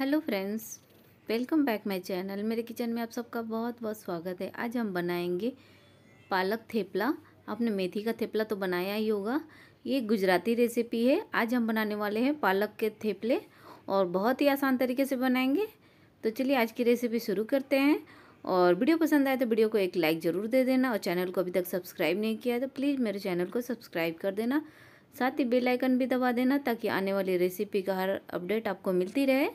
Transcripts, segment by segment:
hello friends welcome back my channel मेरे kitchen में आप सबका बहुत बहुत स्वागत है आज हम बनाएंगे पालक थेपला आपने मेथी का थेपला तो बनाया ही होगा ये गुजराती रेसिपी है आज हम बनाने वाले हैं पालक के थेपले और बहुत ही आसान तरीके से बनाएंगे तो चलिए आज की रेसिपी शुरू करते हैं और वीडियो पसंद आए तो वीडियो को एक लाइक ज़रूर दे देना और चैनल को अभी तक सब्सक्राइब नहीं किया तो प्लीज़ मेरे चैनल को सब्सक्राइब कर देना साथ ही बेल आइकन भी दबा देना ताकि आने वाली रेसिपी का हर अपडेट आपको मिलती रहे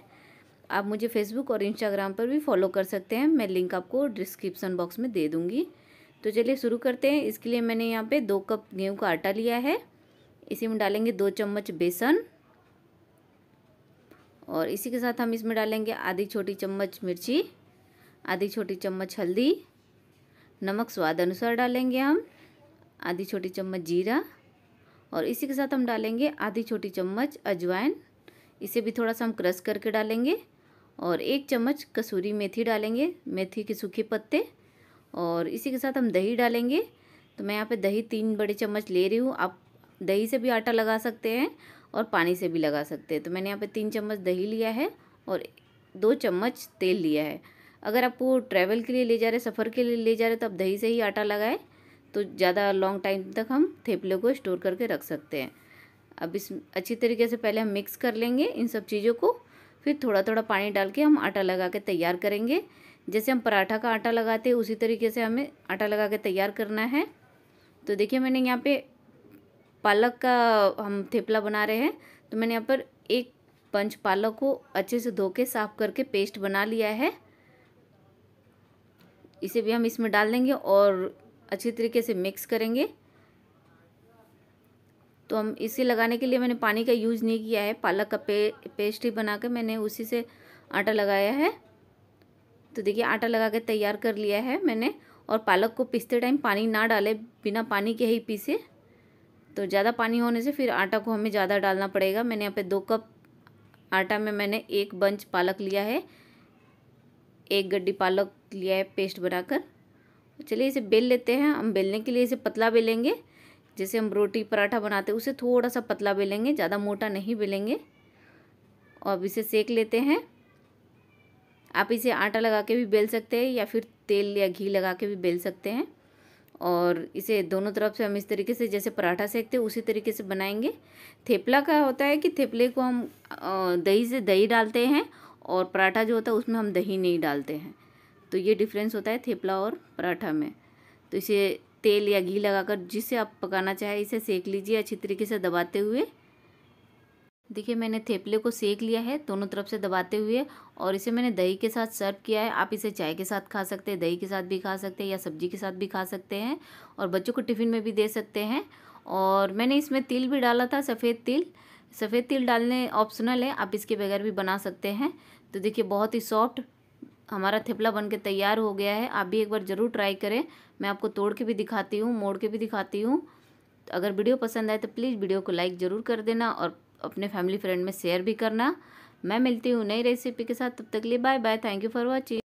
आप मुझे फेसबुक और इंस्टाग्राम पर भी फॉलो कर सकते हैं मैं लिंक आपको डिस्क्रिप्सन बॉक्स में दे दूँगी तो चलिए शुरू करते हैं इसके लिए मैंने यहाँ पर दो कप गेहूँ का आटा लिया है इसी में डालेंगे दो चम्मच बेसन और इसी के साथ हम इसमें डालेंगे आधी छोटी चम्मच मिर्ची आधी छोटी चम्मच हल्दी नमक स्वाद अनुसार डालेंगे हम आधी छोटी चम्मच जीरा और इसी के साथ हम डालेंगे आधी छोटी चम्मच अजवाइन इसे भी थोड़ा सा हम क्रश करके डालेंगे और एक चम्मच कसूरी मेथी डालेंगे मेथी के सूखे पत्ते और इसी के साथ हम दही डालेंगे तो मैं यहाँ पे दही तीन बड़े चम्मच ले रही हूँ आप दही से भी आटा लगा सकते हैं और पानी से भी लगा सकते हैं तो मैंने यहाँ पे तीन चम्मच दही लिया है और दो चम्मच तेल लिया है अगर आप वो ट्रैवल के लिए ले जा रहे सफ़र के लिए ले जा रहे तो आप दही से ही आटा लगाए तो ज़्यादा लॉन्ग टाइम तक हम थेपले को स्टोर करके रख सकते हैं अब इस अच्छी तरीके से पहले हम मिक्स कर लेंगे इन सब चीज़ों को फिर थोड़ा थोड़ा पानी डाल के हम आटा लगा के तैयार करेंगे जैसे हम पराठा का आटा लगाते हैं उसी तरीके से हमें आटा लगा के तैयार करना है तो देखिए मैंने यहाँ पे पालक का हम थेपला बना रहे हैं तो मैंने यहाँ पर एक पंच पालक को अच्छे से धो के साफ़ करके पेस्ट बना लिया है इसे भी हम इसमें डाल देंगे और अच्छी तरीके से मिक्स करेंगे तो हम इसे लगाने के लिए मैंने पानी का यूज़ नहीं किया है पालक का पे पेस्ट ही बना के मैंने उसी से आटा लगाया है तो देखिए आटा लगा के तैयार कर लिया है मैंने और पालक को पीसते टाइम पानी ना डाले बिना पानी के ही पीसे तो ज़्यादा पानी होने से फिर आटा को हमें ज़्यादा डालना पड़ेगा मैंने यहाँ पर दो कप आटा में मैंने एक बंच पालक लिया है एक गड्डी पालक लिया है पेस्ट बनाकर चलिए इसे बेल लेते हैं हम बेलने के लिए इसे पतला बेलेंगे जैसे हम रोटी पराठा बनाते हैं उसे थोड़ा सा पतला बेलेंगे ज़्यादा मोटा नहीं बेलेंगे और अब इसे सेक लेते हैं आप इसे आटा लगा के भी बेल सकते हैं या फिर तेल या घी लगा के भी बेल सकते हैं और इसे दोनों तरफ से हम इस तरीके से जैसे पराठा सेकते हैं उसी तरीके से बनाएंगे थेपला का होता है कि थेपले को हम दही से दही डालते हैं और पराठा जो होता है उसमें हम दही नहीं डालते हैं तो ये डिफरेंस होता है थेपला और पराठा में तो इसे तेल या घी लगाकर जिसे आप पकाना चाहे इसे सेक लीजिए अच्छी तरीके से दबाते हुए देखिए मैंने थेपले को सेक लिया है दोनों तरफ से दबाते हुए और इसे मैंने दही के साथ सर्व किया है आप इसे चाय के साथ खा सकते हैं दही के साथ भी खा सकते हैं या सब्जी के साथ भी खा सकते हैं और बच्चों को टिफ़िन में भी दे सकते हैं और मैंने इसमें तिल भी डाला था सफ़ेद तिल सफ़ेद तिल डालने ऑप्शनल है आप इसके बगैर भी बना सकते हैं तो देखिए बहुत ही सॉफ्ट हमारा थेपला बन के तैयार हो गया है आप भी एक बार ज़रूर ट्राई करें मैं आपको तोड़ के भी दिखाती हूँ मोड़ के भी दिखाती हूँ तो अगर वीडियो पसंद आए तो प्लीज़ वीडियो को लाइक ज़रूर कर देना और अपने फैमिली फ्रेंड में शेयर भी करना मैं मिलती हूँ नई रेसिपी के साथ तब तक लिए bye bye thank you for watching